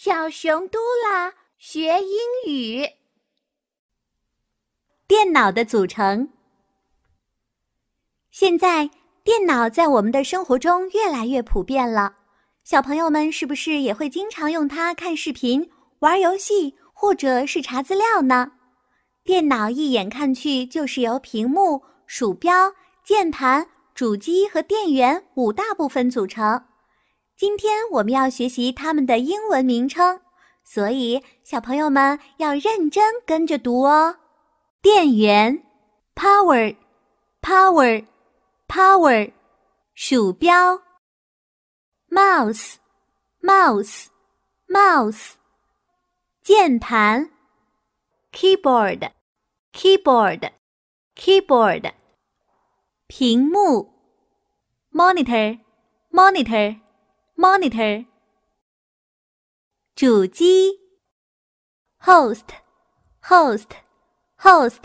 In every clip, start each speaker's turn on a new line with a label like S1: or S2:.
S1: 小熊嘟啦学英语，电脑的组成。现在，电脑在我们的生活中越来越普遍了。小朋友们是不是也会经常用它看视频、玩游戏，或者是查资料呢？电脑一眼看去，就是由屏幕、鼠标、键盘、主机和电源五大部分组成。今天我们要学习它们的英文名称，所以小朋友们要认真跟着读哦。电源，power，power，power；鼠标，mouse，mouse，mouse；键盘，keyboard，keyboard，keyboard；屏幕
S2: ，monitor，monitor。monitor host host
S1: host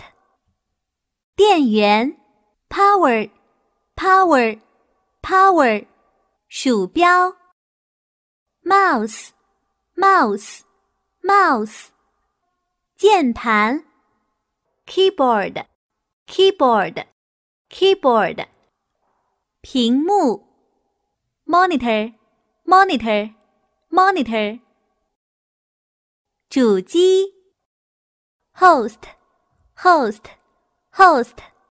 S1: power power power mouse mouse mouse keyboard keyboard keyboard
S2: monitor Monitor, monitor, 主机 host, host, host.